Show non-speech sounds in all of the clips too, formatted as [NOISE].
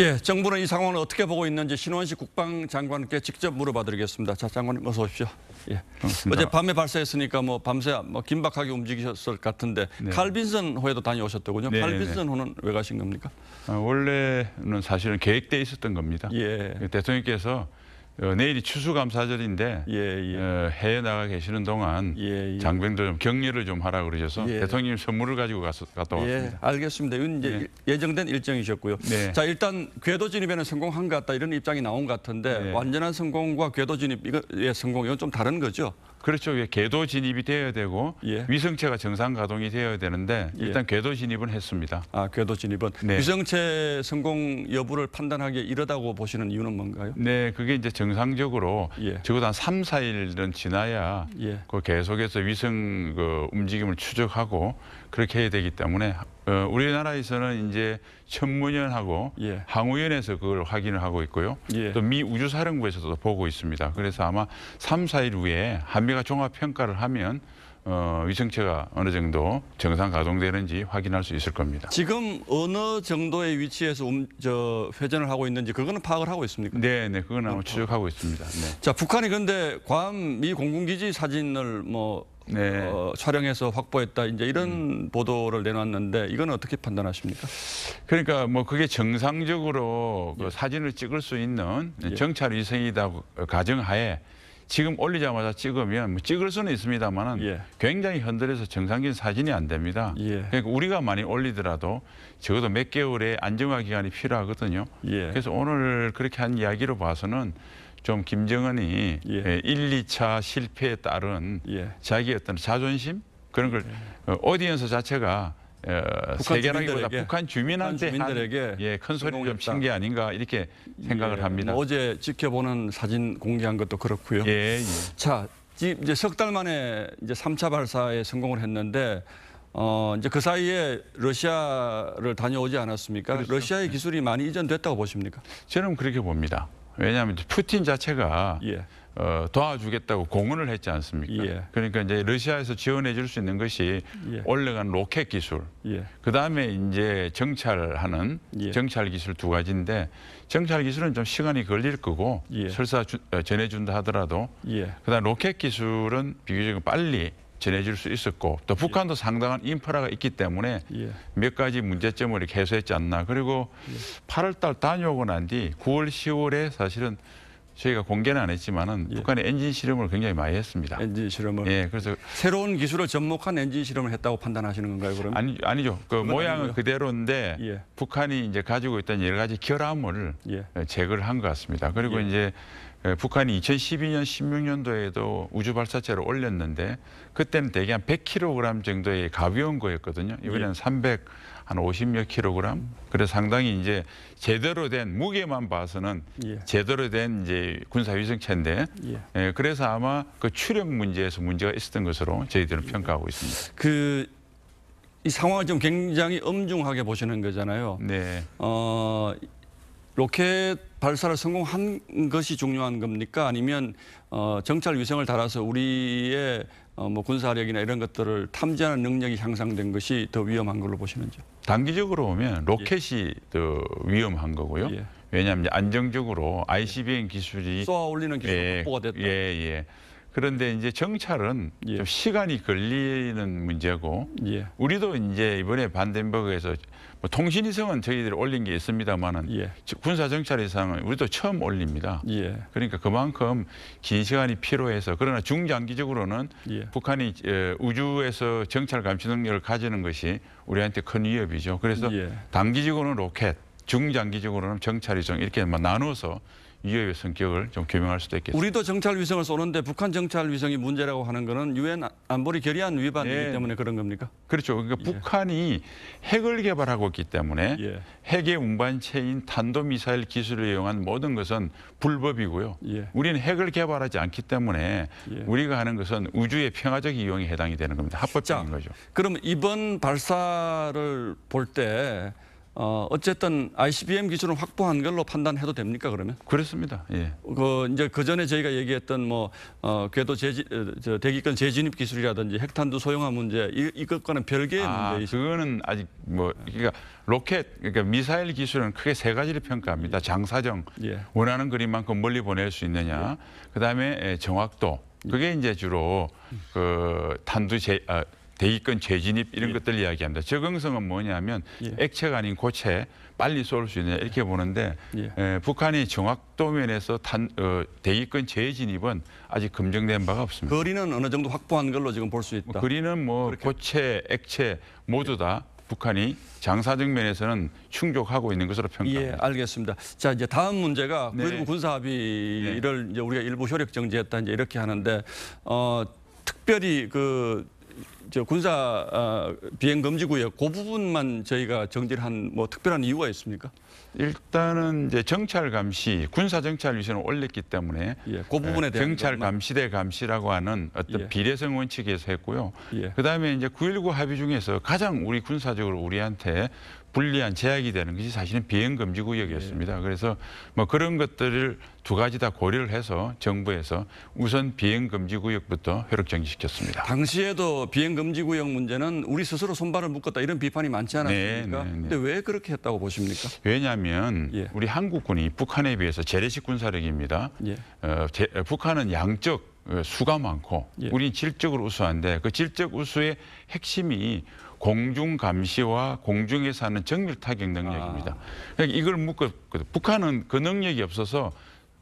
예, 정부는 이 상황을 어떻게 보고 있는지 신원식 국방장관께 직접 물어봐드리겠습니다. 자, 장관님 어서 오십시오. 예. 어제 밤에 발사했으니까 뭐 밤새 뭐 긴박하게 움직이셨을 것 같은데 네. 칼빈슨 호에도 다녀오셨더군요. 네, 네 칼빈슨 네. 호는 왜 가신 겁니까? 아, 원래는 사실은 계획돼 있었던 겁니다. 예. 대통령께서 어, 내일이 추수감사절인데 예, 예. 어, 해외 나가 계시는 동안 예, 예. 장병들 좀 격려를 좀 하라 그러셔서 예. 대통령님 선물을 가지고 갔, 갔다 예, 왔습니다. 예, 알겠습니다. 이건 이제 예. 정된 일정이셨고요. 네. 자 일단 궤도 진입에는 성공한 것 같다 이런 입장이 나온 것 같은데 네. 완전한 성공과 궤도 진입의 예, 성공 이건 좀 다른 거죠? 그렇죠. 왜 예, 궤도 진입이 되어야 되고 예. 위성체가 정상 가동이 되어야 되는데 일단 예. 궤도 진입은 했습니다. 아, 궤도 진입은 네. 위성체 성공 여부를 판단하기에 이러다고 보시는 이유는 뭔가요? 네, 그게 이제 정상적으로 예. 적어도 한 3, 4일은 지나야 예. 그 계속해서 위성 그 움직임을 추적하고 그렇게 해야 되기 때문에 어, 우리나라에서는 이제 천문연하고 예. 항우연에서 그걸 확인을 하고 있고요. 예. 또미 우주사령부에서도 보고 있습니다. 그래서 아마 3, 4일 후에 한미가 종합평가를 하면 어, 위성체가 어느 정도 정상 가동되는지 확인할 수 있을 겁니다. 지금 어느 정도의 위치에서 음, 저, 회전을 하고 있는지 그거는 파악을 하고 있습니까? 네, 네, 그거는 아마 그렇죠. 추적하고 있습니다. 네. 자, 북한이 근데 괌미 공군기지 사진을 뭐 네. 어, 촬영해서 확보했다 이제 이런 음. 보도를 내놨는데 이건 어떻게 판단하십니까? 그러니까 뭐 그게 정상적으로 그 예. 그 사진을 찍을 수 있는 예. 정찰 위성이다고 가정하에 지금 올리자마자 찍으면 뭐 찍을 수는 있습니다만은 예. 굉장히 흔들려서 정상적인 사진이 안 됩니다. 예. 그러니까 우리가 많이 올리더라도 적어도 몇 개월의 안정화 기간이 필요하거든요. 예. 그래서 오늘 그렇게 한 이야기로 봐서는 좀 김정은이 예. 1, 예, 2차 실패에 따른 예. 자기 어떤 자존심 그런 걸 예. 어, 오디언스 자체가 어, 세계라기보다 북한 주민한테 주민들에게 예, 큰 소리 좀친게 아닌가 이렇게 예. 생각을 예, 합니다. 뭐 어제 지켜보는 사진 공개한 것도 그렇고요. 예, 예. 자, 이제 석달 만에 이제 3차 발사에 성공을 했는데 어, 이제 그 사이에 러시아를 다녀오지 않았습니까? 그렇죠. 러시아의 예. 기술이 많이 이전됐다고 보십니까? 저는 그렇게 봅니다. 왜냐하면 푸틴 자체가 예. 어, 도와주겠다고 공언을 했지 않습니까? 예. 그러니까 이제 러시아에서 지원해 줄 수 있는 것이 예. 올라간 로켓 기술, 예. 그 다음에 이제 정찰하는 예. 정찰 기술 두 가지인데 정찰 기술은 좀 시간이 걸릴 거고 예. 설사 주, 어, 전해준다 하더라도 예. 그다음 로켓 기술은 비교적 빨리 전해질 수 있었고 또 북한도 예. 상당한 인프라가 있기 때문에 예. 몇 가지 문제점을 해소했지 않나. 그리고 예. 8월달 다녀오고 난 뒤 9월, 10월에 사실은 저희가 공개는 안 했지만은 예. 북한의 엔진 실험을 굉장히 많이 했습니다. 엔진 실험을. 예, 그래서 새로운 기술을 접목한 엔진 실험을 했다고 판단하시는 건가요, 그럼? 아니 아니죠. 그 모양은 아니고요. 그대로인데 예. 북한이 이제 가지고 있던 여러 가지 결함을 예. 제거를 한 것 같습니다. 그리고 예. 이제 예, 북한이 2012년, 16년도에도 우주 발사체를 올렸는데 그때는 대개 한 100kg 정도의 가벼운 거였거든요. 이번에는 예. 300, 한 50여 kg. 그 그래서 상당히 이제 제대로 된 무게만 봐서는 예. 제대로 된 이제 군사위성체인데 예. 예. 그래서 아마 그 출력 문제에서 문제가 있었던 것으로 저희들은 평가하고 있습니다. 그 이 상황을 좀 굉장히 엄중하게 보시는 거잖아요. 네. 어, 로켓 발사를 성공한 것이 중요한 겁니까? 아니면 어, 정찰 위성을 달아서 우리의 어, 뭐 군사력이나 이런 것들을 탐지하는 능력이 향상된 것이 더 위험한 걸로 보시는지요? 단기적으로 보면 예. 로켓이 예. 더 위험한 거고요. 예. 왜냐하면 안정적으로 ICBM 기술이 쏘아 올리는 기술이 예, 확보가 됐다. 예, 예. 그런데 이제 정찰은 예. 좀 시간이 걸리는 문제고 예. 우리도 이제 이번에 반덴버그에서 뭐 통신 위성은 저희들이 올린 게 있습니다만은 예. 군사 정찰 위상은 우리도 처음 올립니다. 예. 그러니까 그만큼 긴 시간이 필요해서 그러나 중장기적으로는 예. 북한이 어, 우주에서 정찰 감시 능력을 가지는 것이 우리한테 큰 위협이죠. 그래서 예. 단기적으로는 로켓, 중장기적으로는 정찰 위성 이렇게 나눠서 위협의 성격을 좀 규명할 수도 있겠습니다. 우리도 정찰 위성을 쏘는데 북한 정찰 위성이 문제라고 하는 것은 유엔 안보리 결의안 위반이기 예. 때문에 그런 겁니까? 그렇죠. 그러니까 예. 북한이 핵을 개발하고 있기 때문에 예. 핵의 운반체인 탄도미사일 기술을 이용한 모든 것은 불법이고요. 예. 우리는 핵을 개발하지 않기 때문에 예. 우리가 하는 것은 우주의 평화적 이용에 해당이 되는 겁니다. 합법적인 자, 거죠. 그럼 이번 발사를 볼때 어, 어쨌든 ICBM 기준을 확보한 걸로 판단해도 됩니까 그러면? 그렇습니다. 예. 그 이제 그 전에 저희가 얘기했던 뭐 어, 궤도 재지, 어, 저, 대기권 재진입 기술이라든지 핵탄두 소형화 문제 이, 이것과는 별개의 아, 문제이 그거는 아직 뭐 그러니까 로켓 그러니까 미사일 기술은 크게 세 가지를 평가합니다. 장사정 예. 원하는 그림만큼 멀리 보낼 수 있느냐, 예. 그다음에 예, 정확도 그게 이제 주로 그 탄두 제 아, 대기권 재진입 이런 예. 것들 이야기합니다. 적응성은 뭐냐면 예. 액체가 아닌 고체 빨리 쏠 수 있냐 이렇게 보는데 예. 에, 예, 북한이 정확도 면에서 단, 어, 대기권 재진입은 아직 검증된 바가 없습니다. 거리는 어느 정도 확보한 걸로 지금 볼 수 있다. 뭐 거리는 뭐 그렇게. 고체, 액체 모두 다 북한이 장사적 면에서는 충족하고 있는 것으로 평가합니다. 예, 알겠습니다. 자, 이제 다음 문제가 네. 9 군사 합의를 네. 이제 우리가 일부 효력 정지했다 이제 이렇게 하는데 어 특별히 그저 군사 어, 비행 금지 구역 그 부분만 저희가 정지를 한 뭐 특별한 이유가 있습니까? 일단은 이제 정찰 감시, 군사 정찰 위선을 올렸기 때문에 예, 그 부분에 예, 대한 정찰 감시대 감시라고 하는 어떤 예. 비례성 원칙에서 했고요. 예. 그다음에 이제 9.19 합의 중에서 가장 우리 군사적으로 우리한테 불리한 제약이 되는 것이 사실은 비행금지 구역이었습니다. 네. 그래서 뭐 그런 것들을 두 가지 다 고려를 해서 정부에서 우선 비행금지 구역부터 회력 정지시켰습니다. 당시에도 비행금지 구역 문제는 우리 스스로 손발을 묶었다 이런 비판이 많지 않았습니까? 네, 네, 네. 왜 그렇게 했다고 보십니까? 왜냐하면 예. 우리 한국군이 북한에 비해서 재래식 군사력입니다. 예. 어, 제, 북한은 양적 어, 수가 많고 예. 우리 질적으로 우수한데 그 질적 우수의 핵심이 공중 감시와 공중에서 하는 정밀 타격 능력입니다. 아. 그러니까 그 이걸 묶었 북한은 그 능력이 없어서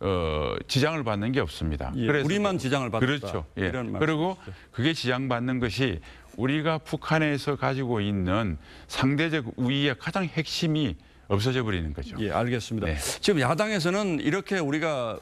어, 지장을 받는 게 없습니다. 예, 그래서 우리만 지장을 받다 그렇죠. 예. 그리고 그게 지장받는 것이 우리가 북한에서 가지고 있는 상대적 우위의 가장 핵심이 없어져 버리는 거죠. 예, 알겠습니다. 네. 지금 야당에서는 이렇게 우리가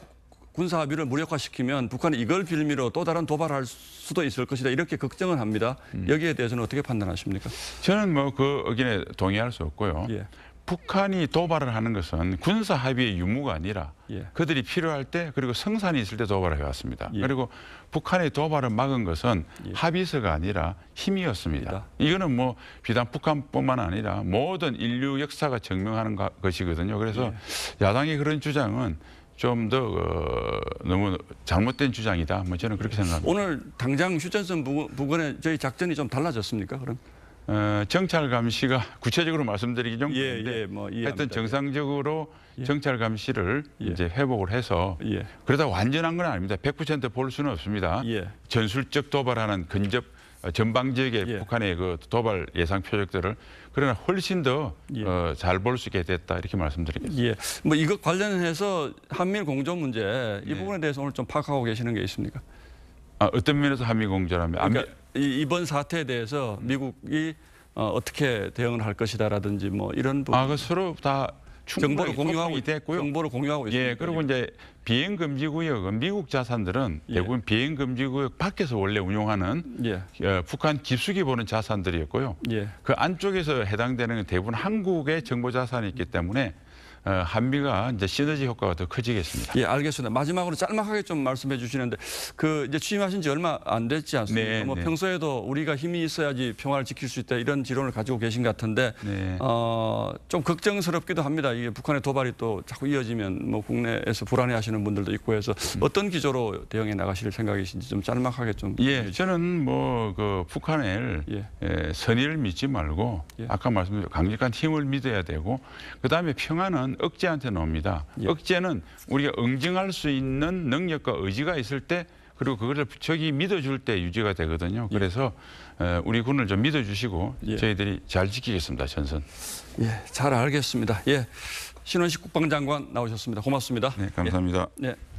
군사 합의를 무력화시키면 북한이 이걸 빌미로 또 다른 도발할 수도 있을 것이다 이렇게 걱정을 합니다. 음. 여기에 대해서는 어떻게 판단하십니까? 저는 뭐 그 의견에 동의할 수 없고요. 예. 북한이 도발을 하는 것은 군사 합의의 유무가 아니라 예. 그들이 필요할 때 그리고 성산이 있을 때 도발을 해왔습니다. 예. 그리고 북한의 도발을 막은 것은 예. 합의서가 아니라 힘이었습니다. 이거는 뭐 비단 북한뿐만 아니라 모든 인류 역사가 증명하는 것이거든요. 그래서 예. 야당의 그런 주장은 좀더 어, 너무 잘못된 주장이다. 뭐 저는 그렇게 생각합니다. 오늘 당장 휴전선 부근에 저희 작전이 좀 달라졌습니까? 그럼? 어, 정찰 감시가 [LAUGHS] 구체적으로 말씀드리기 좀 예, 그런데 예, 뭐 하여튼 정상적으로 예. 정찰 감시를 예. 이제 회복을 해서 예. 그러다 완전한 건 아닙니다. 100%볼 수는 없습니다. 전술적 도발하는 근접 어, 전방 지역에 예. 북한의 그 도발 예상 표적들을 그러나 훨씬 더 잘 볼수 예. 어, 있게 됐다 이렇게 말씀드리겠습니다. 예. 뭐 이것 관련해서 한미 공조 문제 이 예. 부분에 대해서 오늘 좀 파악하고 계시는 게 있습니까? 아, 어떤 면에서 그러니까 한미 공조라면 그러니까 이, 이번 사태에 대해서 미국이 어, 어떻게 대응을 할 것이다라든지 뭐 이런 부분. 아, 그 서로 다 정보를 공유하고 있고요. 정보를 공유하고 예, 있습니다. 예, 그리고 이제 비행 금지 구역은 미국 자산들은 예. 대부분 비행 금지 구역 밖에서 원래 운용하는 예. 어, 북한 깊숙이 보는 자산들이었고요. 예. 그 안쪽에서 해당되는 대부분 한국의 정보 자산이 있기 때문에 어, 한미가 이제 시너지 효과가 더 커지겠습니다. 예, 알겠습니다. 마지막으로 짤막하게 좀 말씀해 주시는데 그 이제 취임하신 지 얼마 안 됐지 않습니까? 네, 뭐 네. 평소에도 우리가 힘이 있어야지 평화를 지킬 수 있다 이런 지론을 가지고 계신 것 같은데 네. 어, 좀 걱정스럽기도 합니다. 이게 북한의 도발이 또 자꾸 이어지면 뭐 국내에서 불안해하시는 하는 분들도 있고 해서 음. 어떤 기조로 대응해 나가실 생각이신지 좀 짤막하게 좀. 예, 저는 뭐 그 북한을 예. 예. 선의를 믿지 말고 예. 아까 말씀드린 강력한 힘을 믿어야 되고 그 다음에 평화는 억제한테 놉니다. 예. 억제는 우리가 응징할 수 있는 능력과 의지가 있을 때 그리고 그거를 적 믿어줄 때 유지가 되거든요. 예. 그래서 예. 우리 군을 좀 믿어주시고 예. 저희들이 잘 지키겠습니다. 전선. 예, 잘 알겠습니다. 예. 신원식 국방장관 나오셨습니다. 고맙습니다. 네, 감사합니다. 예. 네.